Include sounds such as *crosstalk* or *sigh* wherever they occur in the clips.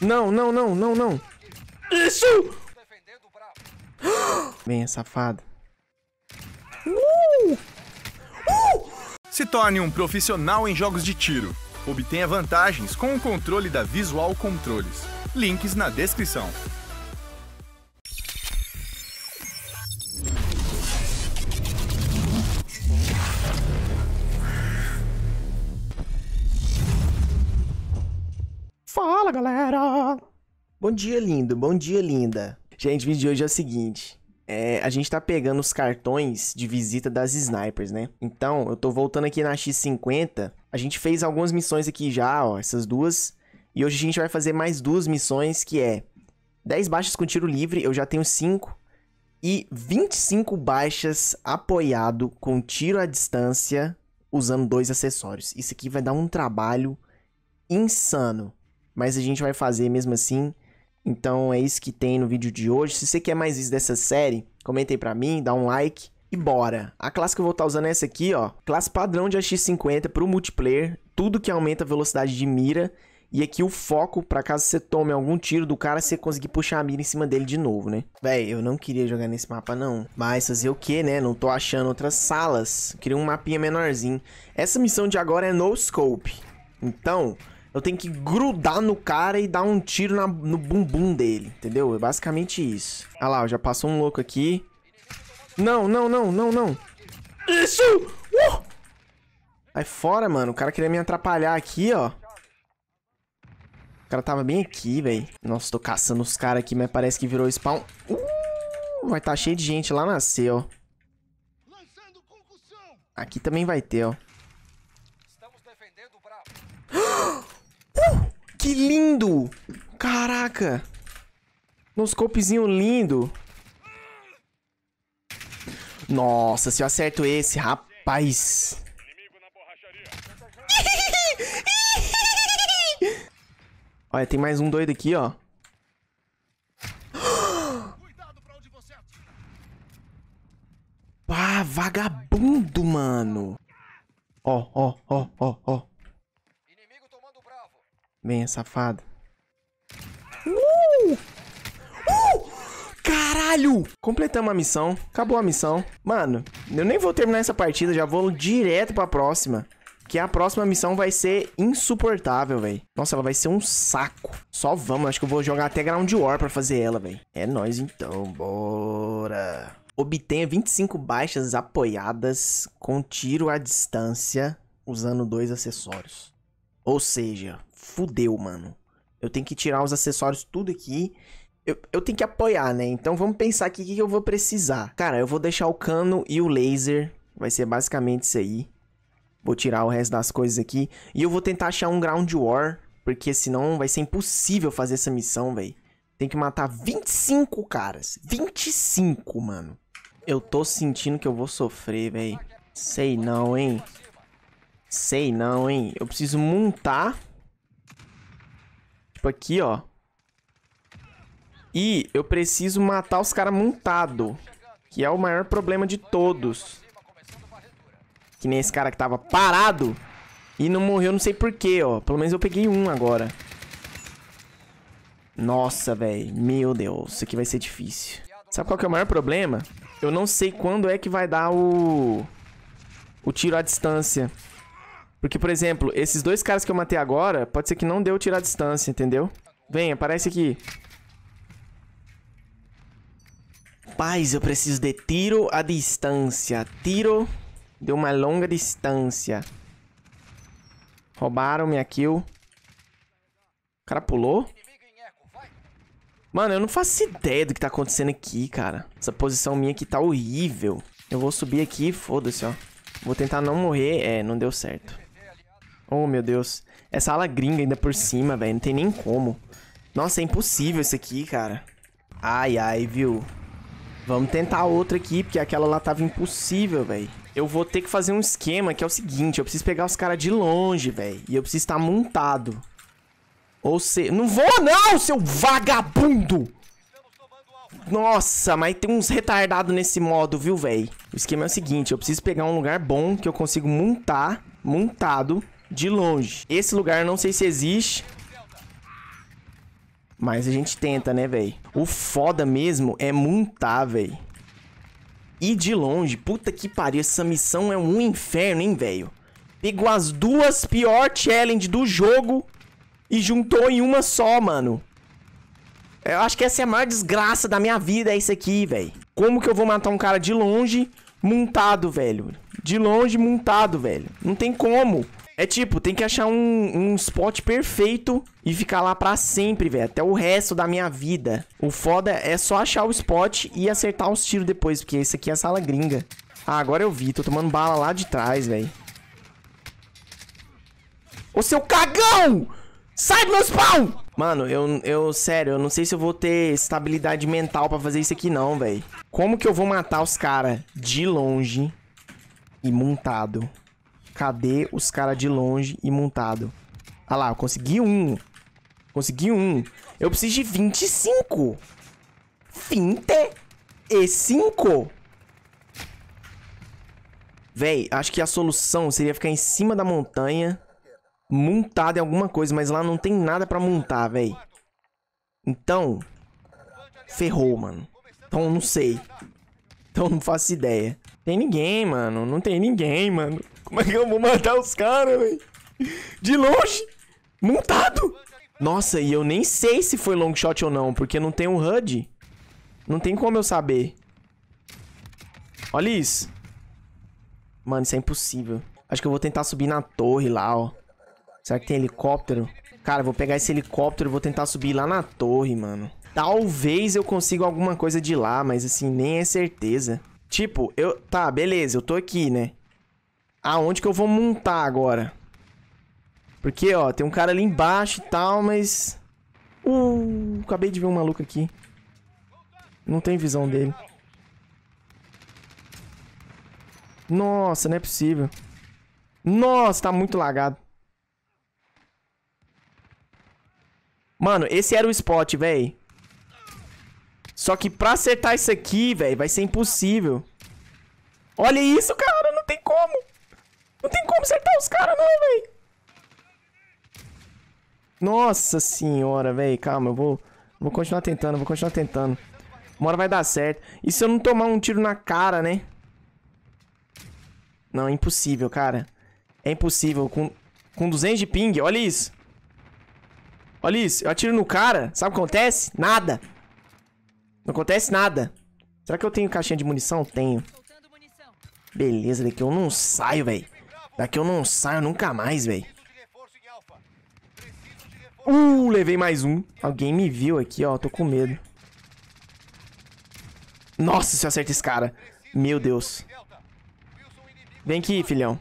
Não, não, não, não, não. Isso! Venha, safado. Uh! Uh! Se torne um profissional em jogos de tiro. Obtenha vantagens com o controle da Visual Controles. Links na descrição. Fala, galera! Bom dia, lindo. Bom dia, linda. Gente, o vídeo de hoje é o seguinte. É, a gente tá pegando os cartões de visita das snipers, né? Então, eu tô voltando aqui na X50. A gente fez algumas missões aqui já, ó, essas duas. E hoje a gente vai fazer mais duas missões, que é 10 baixas com tiro livre, eu já tenho 5. E 25 baixas apoiado com tiro à distância, usando dois acessórios. Isso aqui vai dar um trabalho insano mas a gente vai fazer mesmo assim. Então é isso que tem no vídeo de hoje. Se você quer mais isso dessa série, comenta aí pra mim, dá um like e bora. A classe que eu vou estar tá usando é essa aqui, ó. Classe padrão de AX50 pro multiplayer, tudo que aumenta a velocidade de mira. E aqui o foco, pra caso você tome algum tiro do cara, você conseguir puxar a mira em cima dele de novo, né? Véi, eu não queria jogar nesse mapa não. Mas fazer o que, né? Não tô achando outras salas. Queria um mapinha menorzinho. Essa missão de agora é no scope. Então, eu tenho que grudar no cara e dar um tiro na, no bumbum dele, entendeu? É basicamente isso. Ah lá, já passou um louco aqui. Não, não, não, não, não. Isso! Uh! fora, mano. O cara queria me atrapalhar aqui, ó. O cara tava bem aqui, velho. Nossa, tô caçando os caras aqui, mas parece que virou spawn. Uh! Vai tá cheio de gente lá na C, ó. Aqui também vai ter, ó. Que lindo! Caraca! Nos scopezinho lindo. Nossa, se eu acerto esse, rapaz. *laughs* Olha, tem mais um doido aqui, ó. *gasps* Pá, vagabundo, mano. Ó, ó, ó, ó, ó. Venha, safado. Uh! Uh! Caralho! Completamos a missão. Acabou a missão. Mano, eu nem vou terminar essa partida. Já vou direto pra próxima. Que a próxima missão vai ser insuportável, velho. Nossa, ela vai ser um saco. Só vamos. Acho que eu vou jogar até Ground War pra fazer ela, velho. É nóis então. Bora. Obtenha 25 baixas apoiadas com tiro à distância usando dois acessórios. Ou seja, fudeu, mano. Eu tenho que tirar os acessórios tudo aqui. Eu, eu tenho que apoiar, né? Então vamos pensar aqui o que, que eu vou precisar. Cara, eu vou deixar o cano e o laser. Vai ser basicamente isso aí. Vou tirar o resto das coisas aqui. E eu vou tentar achar um Ground War. Porque senão vai ser impossível fazer essa missão, velho. Tem que matar 25 caras. 25, mano. Eu tô sentindo que eu vou sofrer, velho. Sei não, hein. Sei não, hein. Eu preciso montar tipo aqui, ó. E eu preciso matar os caras montado. Que é o maior problema de todos. Que nem esse cara que tava parado. E não morreu, não sei porquê, ó. Pelo menos eu peguei um agora. Nossa, velho. Meu Deus, isso aqui vai ser difícil. Sabe qual que é o maior problema? Eu não sei quando é que vai dar o... O tiro à distância. Porque, por exemplo, esses dois caras que eu matei agora, pode ser que não deu tirar a distância, entendeu? Vem, aparece aqui. Paz, eu preciso de tiro à distância. Tiro de uma longa distância. Roubaram minha kill. O cara pulou? Mano, eu não faço ideia do que tá acontecendo aqui, cara. Essa posição minha aqui tá horrível. Eu vou subir aqui, foda-se, ó. Vou tentar não morrer. É, não deu certo. Oh, meu Deus. Essa ala gringa ainda por cima, velho. Não tem nem como. Nossa, é impossível isso aqui, cara. Ai, ai, viu? Vamos tentar outra aqui, porque aquela lá tava impossível, velho. Eu vou ter que fazer um esquema que é o seguinte. Eu preciso pegar os caras de longe, velho. E eu preciso estar montado. Ou seja... Não vou não, seu vagabundo! Nossa, mas tem uns retardados nesse modo, viu, velho? O esquema é o seguinte. Eu preciso pegar um lugar bom que eu consigo montar. Montado de longe. Esse lugar não sei se existe. Mas a gente tenta, né, velho? O foda mesmo é montar, velho. E de longe, puta que pariu, essa missão é um inferno, hein, velho? Pegou as duas pior challenge do jogo e juntou em uma só, mano. Eu acho que essa é a maior desgraça da minha vida, é isso aqui, velho. Como que eu vou matar um cara de longe, montado, velho? De longe, montado, velho. Não tem como. É tipo, tem que achar um, um spot perfeito e ficar lá pra sempre, velho. Até o resto da minha vida. O foda é só achar o spot e acertar os tiros depois, porque esse aqui é a sala gringa. Ah, agora eu vi. Tô tomando bala lá de trás, velho. Ô, seu cagão! Sai do meu spawn! Mano, eu, eu, sério, eu não sei se eu vou ter estabilidade mental pra fazer isso aqui não, velho. Como que eu vou matar os caras de longe e montado? Cadê os caras de longe e montado? Ah lá, eu consegui um. Consegui um. Eu preciso de 25. 20 e 5. Véi, acho que a solução seria ficar em cima da montanha, montado em alguma coisa, mas lá não tem nada pra montar, véi. Então, ferrou, mano. Então, não sei. Então, não faço ideia. Tem ninguém, mano. Não tem ninguém, mano. Como é que eu vou matar os caras, velho? De longe! Montado! Nossa, e eu nem sei se foi long shot ou não, porque não tem um HUD. Não tem como eu saber. Olha isso. Mano, isso é impossível. Acho que eu vou tentar subir na torre lá, ó. Será que tem helicóptero? Cara, vou pegar esse helicóptero e vou tentar subir lá na torre, mano. Talvez eu consiga alguma coisa de lá, mas assim, nem é certeza. Tipo, eu... Tá, beleza, eu tô aqui, né? aonde que eu vou montar agora. Porque, ó, tem um cara ali embaixo e tal, mas... Uh, acabei de ver um maluco aqui. Não tem visão dele. Nossa, não é possível. Nossa, tá muito lagado. Mano, esse era o spot, velho. Só que pra acertar isso aqui, velho, vai ser impossível. Olha isso, cara acertar os caras não, velho. Nossa senhora, velho. Calma, eu vou... Vou continuar tentando, vou continuar tentando. Uma hora vai dar certo. E se eu não tomar um tiro na cara, né? Não, é impossível, cara. É impossível. Com, com 200 de ping, olha isso. Olha isso, eu atiro no cara. Sabe o que acontece? Nada. Não acontece nada. Será que eu tenho caixinha de munição? Tenho. Beleza, daqui eu não saio, velho. Daqui eu não saio nunca mais, velho. Uh, levei mais um. Alguém me viu aqui, ó. Tô com medo. Nossa, se eu acerto esse cara. Meu Deus. Vem aqui, filhão.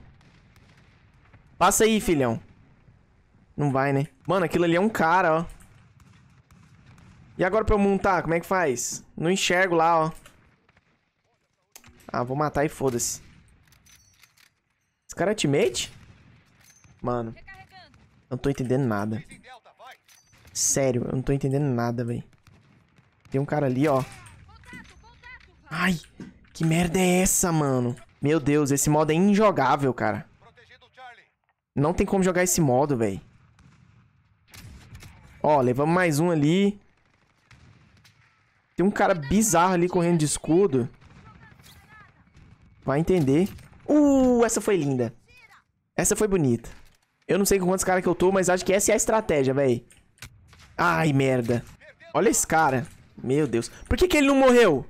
Passa aí, filhão. Não vai, né? Mano, aquilo ali é um cara, ó. E agora pra eu montar, como é que faz? Não enxergo lá, ó. Ah, vou matar e foda-se. Esse cara é teammate? Mano. Eu não tô entendendo nada. Sério, eu não tô entendendo nada, velho. Tem um cara ali, ó. Ai, que merda é essa, mano? Meu Deus, esse modo é injogável, cara. Não tem como jogar esse modo, velho. Ó, levamos mais um ali. Tem um cara bizarro ali correndo de escudo. Vai entender. Uh, essa foi linda. Essa foi bonita. Eu não sei com quantos caras que eu tô, mas acho que essa é a estratégia, véi. Ai, merda. Olha esse cara. Meu Deus. Por que, que ele não morreu?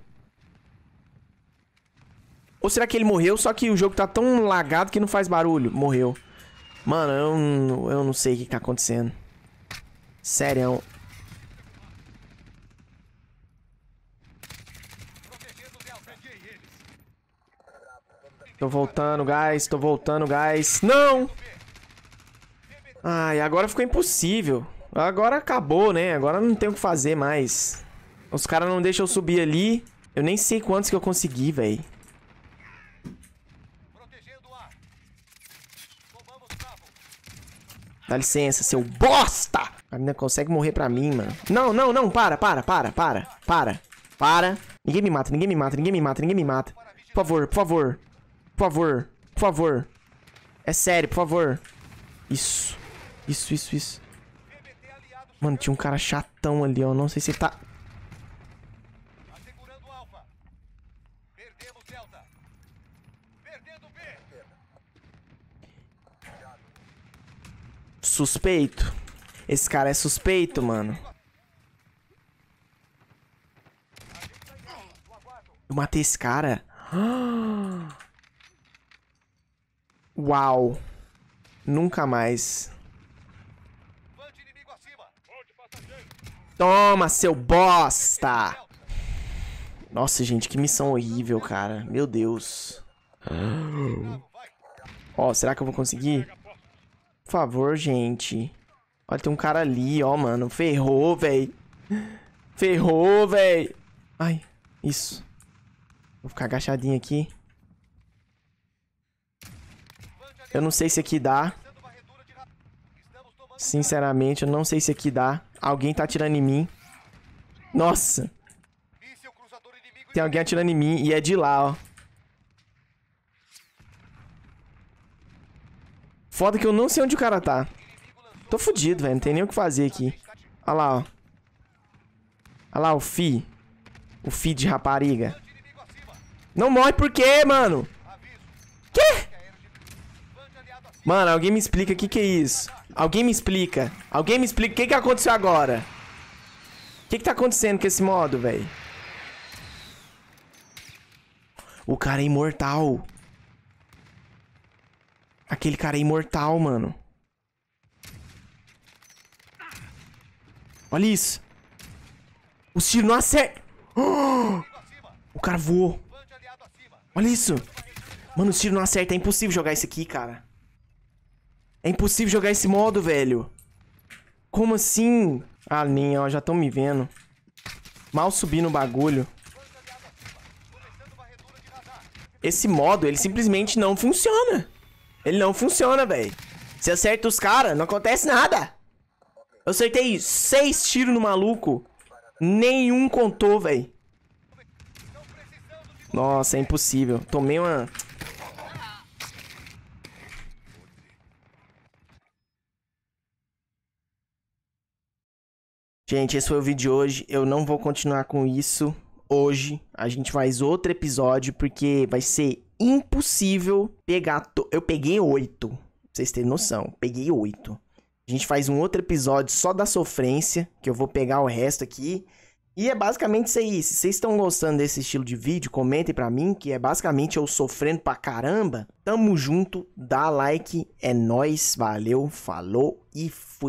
Ou será que ele morreu, só que o jogo tá tão lagado que não faz barulho? Morreu. Mano, eu, eu não sei o que tá acontecendo. Sério, é Tô voltando, guys. Tô voltando, guys. Não! Ai, agora ficou impossível. Agora acabou, né? Agora não tem o que fazer mais. Os caras não deixam eu subir ali. Eu nem sei quantos que eu consegui, velho. Dá licença, seu bosta! A menina consegue morrer pra mim, mano. Não, não, não, para, para, para, para, para, para. Ninguém me mata, ninguém me mata, ninguém me mata, ninguém me mata. Por favor, por favor. Por favor. Por favor. É sério, por favor. Isso. Isso, isso, isso. Mano, tinha um cara chatão ali, ó. Não sei se ele tá... Suspeito. Esse cara é suspeito, mano. Eu matei esse cara. Ah! *gasps* Uau. Nunca mais. Toma, seu bosta! Nossa, gente, que missão horrível, cara. Meu Deus. Ó, oh, será que eu vou conseguir? Por favor, gente. Olha, tem um cara ali, ó, mano. Ferrou, velho. Ferrou, velho. Ai, isso. Vou ficar agachadinho aqui. Eu não sei se aqui dá. Sinceramente, eu não sei se aqui dá. Alguém tá atirando em mim. Nossa. Tem alguém atirando em mim e é de lá, ó. Foda que eu não sei onde o cara tá. Tô fudido, velho. Não tem nem o que fazer aqui. Olha lá, ó. Olha lá, o Fi. O Fi de rapariga. Não morre por quê, mano? Mano, alguém me explica o que, que é isso. Alguém me explica. Alguém me explica o que, que aconteceu agora. O que, que tá acontecendo com esse modo, velho? O cara é imortal. Aquele cara é imortal, mano. Olha isso. Os tiros não acertam. Oh! *gasps* O cara voou. Olha isso. Mano, os tiros não acertam. É impossível jogar isso aqui, cara. É impossível jogar esse modo, velho. Como assim? Ah, nem, ó, já estão me vendo. Mal subi no bagulho. Esse modo, ele simplesmente não funciona. Ele não funciona, velho. Se acerta os caras, não acontece nada. Eu acertei seis tiros no maluco. Nenhum contou, velho. Nossa, é impossível. Tomei uma... Gente, esse foi o vídeo de hoje. Eu não vou continuar com isso hoje. A gente faz outro episódio porque vai ser impossível pegar. To... Eu peguei oito. Pra vocês terem noção, peguei oito. A gente faz um outro episódio só da sofrência, que eu vou pegar o resto aqui. E é basicamente isso aí. Se vocês estão gostando desse estilo de vídeo, comentem pra mim, que é basicamente eu sofrendo pra caramba. Tamo junto, dá like, é nóis, valeu, falou e fui.